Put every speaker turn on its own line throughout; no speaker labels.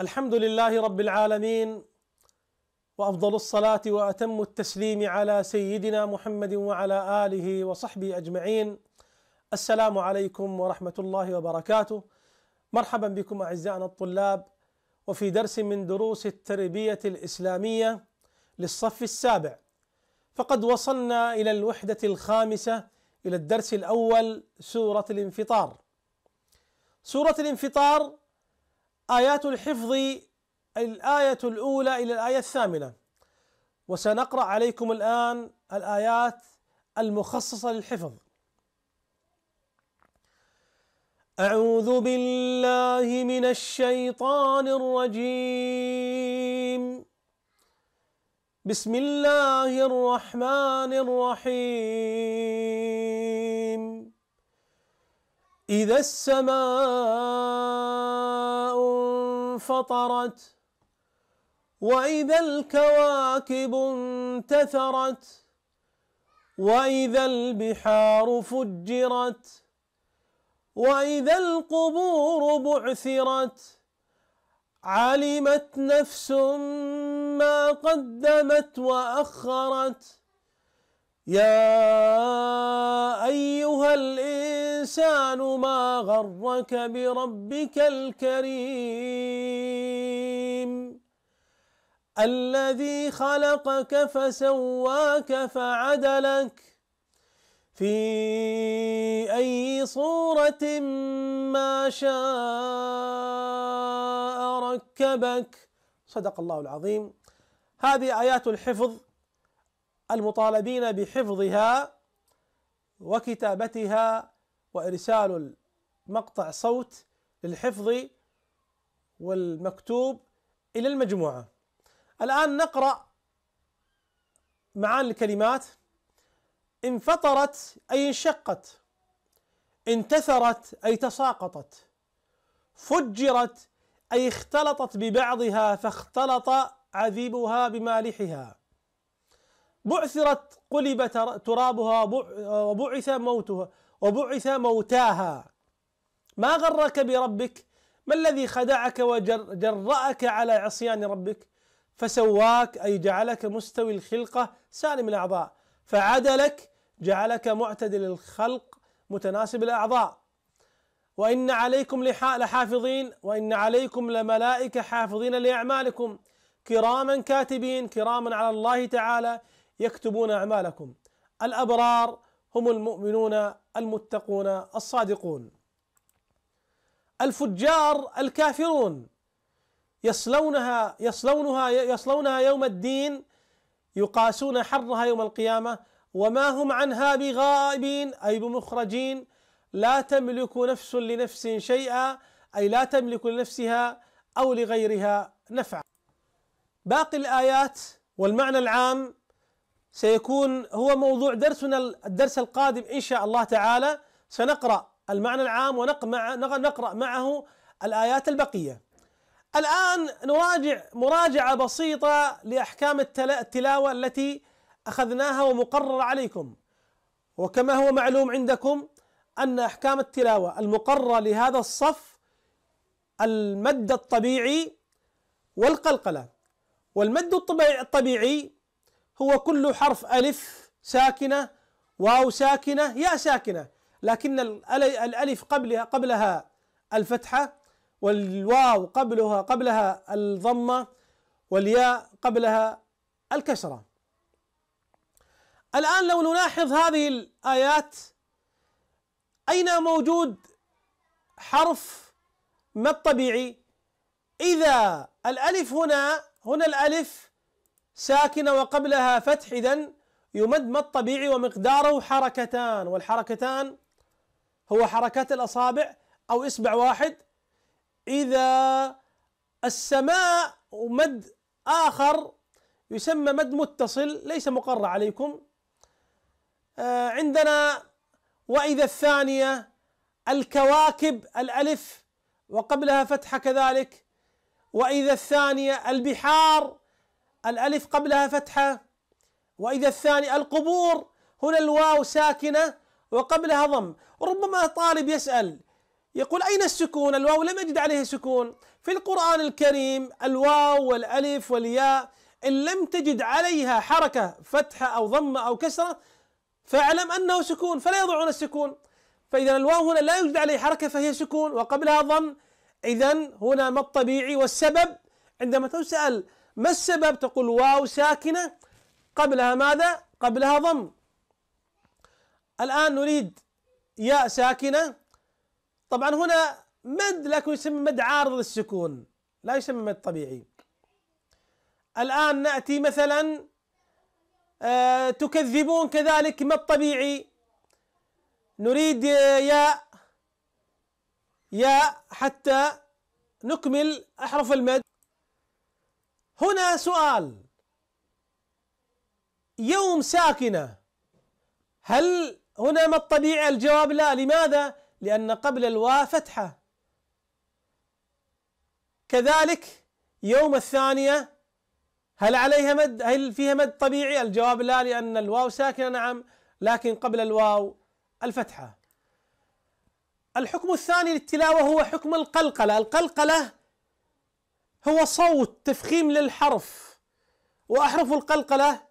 الحمد لله رب العالمين وافضل الصلاه واتم التسليم على سيدنا محمد وعلى اله وصحبه اجمعين السلام عليكم ورحمه الله وبركاته مرحبا بكم اعزائنا الطلاب وفي درس من دروس التربيه الاسلاميه للصف السابع فقد وصلنا الى الوحده الخامسه الى الدرس الاول سوره الانفطار سوره الانفطار آيات الحفظ الآية الأولى إلى الآية الثامنة وسنقرأ عليكم الآن الآيات المخصصة للحفظ أعوذ بالله من الشيطان الرجيم بسم الله الرحمن الرحيم إذا السماء انفطرت وإذا الكواكب انتثرت وإذا البحار فجرت وإذا القبور بعثرت علمت نفس ما قدمت وأخرت يا أيها الإنسان ما غرك بربك الكريم الذي خلقك فسواك فعدلك في أي صورة ما شاء ركبك صدق الله العظيم هذه آيات الحفظ المطالبين بحفظها وكتابتها وارسال مقطع صوت للحفظ والمكتوب الى المجموعه. الان نقرا معاني الكلمات انفطرت اي انشقت انتثرت اي تساقطت فجرت اي اختلطت ببعضها فاختلط عذيبها بمالحها بعثرت قلب ترابها وبعث موتها وبعث موتاها ما غرك بربك ما الذي خدعك وجرأك على عصيان ربك فسواك أي جعلك مستوي الخلقة سالم الأعضاء فعدلك جعلك معتدل الخلق متناسب الأعضاء وإن عليكم لحافظين وإن عليكم لملائكة حافظين لأعمالكم كراما كاتبين كراما على الله تعالى يكتبون اعمالكم الابرار هم المؤمنون المتقون الصادقون الفجار الكافرون يصلونها يصلونها يصلونها يوم الدين يقاسون حرها يوم القيامه وما هم عنها بغائبين اي بمخرجين لا تملك نفس لنفس شيئا اي لا تملك لنفسها او لغيرها نفعا. باقي الايات والمعنى العام سيكون هو موضوع درسنا الدرس القادم ان شاء الله تعالى سنقرا المعنى العام ونقرا معه الايات البقيه. الان نراجع مراجعه بسيطه لاحكام التلاوه التي اخذناها ومقرره عليكم. وكما هو معلوم عندكم ان احكام التلاوه المقرره لهذا الصف المد الطبيعي والقلقله. والمد الطبيعي هو كل حرف ألف ساكنة واو ساكنة ياء ساكنة لكن الألف قبلها قبلها الفتحة والواو قبلها قبلها الضمة والياء قبلها الكسرة الآن لو نلاحظ هذه الآيات أين موجود حرف ما الطبيعي إذا الألف هنا هنا الألف ساكنة وقبلها فتح إذا يمد ما الطبيعي ومقداره حركتان والحركتان هو حركات الأصابع أو إصبع واحد إذا السماء مد آخر يسمى مد متصل ليس مقر عليكم آه، عندنا وإذا الثانية الكواكب الألف وقبلها فتحة كذلك وإذا الثانية البحار الألف قبلها فتحة وإذا الثاني القبور هنا الواو ساكنة وقبلها ضم ربما طالب يسأل يقول أين السكون الواو لم أجد عليه سكون في القرآن الكريم الواو والألف والياء إن لم تجد عليها حركة فتحة أو ضمة أو كسرة فاعلم أنه سكون فلا يضعون السكون فإذا الواو هنا لا يوجد عليه حركة فهي سكون وقبلها ضم إذا هنا ما الطبيعي والسبب عندما تسأل ما السبب تقول واو ساكنة قبلها ماذا قبلها ضم الآن نريد ياء ساكنة طبعا هنا مد لكن يسمى مد عارض للسكون لا يسمى مد طبيعي الآن نأتي مثلا آه، تكذبون كذلك مد طبيعي نريد ياء ياء حتى نكمل أحرف المد هنا سؤال يوم ساكنة هل هنا ما الطبيعي الجواب لا لماذا لأن قبل الواو فتحة كذلك يوم الثانية هل عليها مد هل فيها مد طبيعي الجواب لا لأن الواو ساكنة نعم لكن قبل الواو الفتحة الحكم الثاني للتلاوة هو حكم القلقلة القلقلة هو صوت تفخيم للحرف وأحرف القلقلة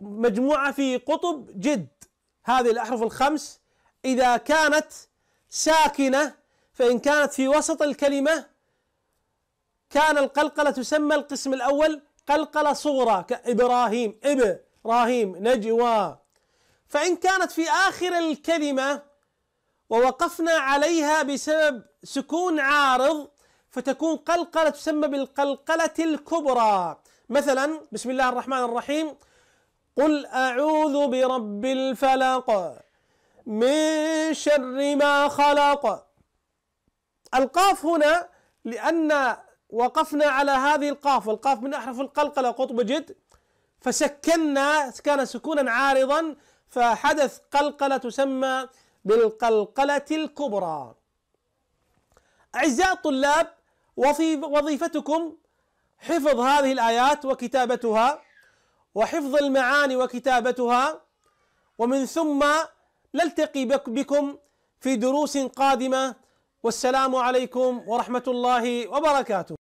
مجموعة في قطب جد هذه الأحرف الخمس إذا كانت ساكنة فإن كانت في وسط الكلمة كان القلقلة تسمى القسم الأول قلقلة صغرى كإبراهيم إبراهيم نجوى فإن كانت في آخر الكلمة ووقفنا عليها بسبب سكون عارض فتكون قلقلة تسمى بالقلقلة الكبرى مثلا بسم الله الرحمن الرحيم قل أعوذ برب الفلق من شر ما خلق القاف هنا لأن وقفنا على هذه القاف والقاف من أحرف القلقلة قطب جد فسكنا كان سكونا عارضا فحدث قلقلة تسمى بالقلقلة الكبرى أعزائي الطلاب وفي وظيفتكم حفظ هذه الآيات وكتابتها وحفظ المعاني وكتابتها ومن ثم نلتقي بكم في دروس قادمة والسلام عليكم ورحمة الله وبركاته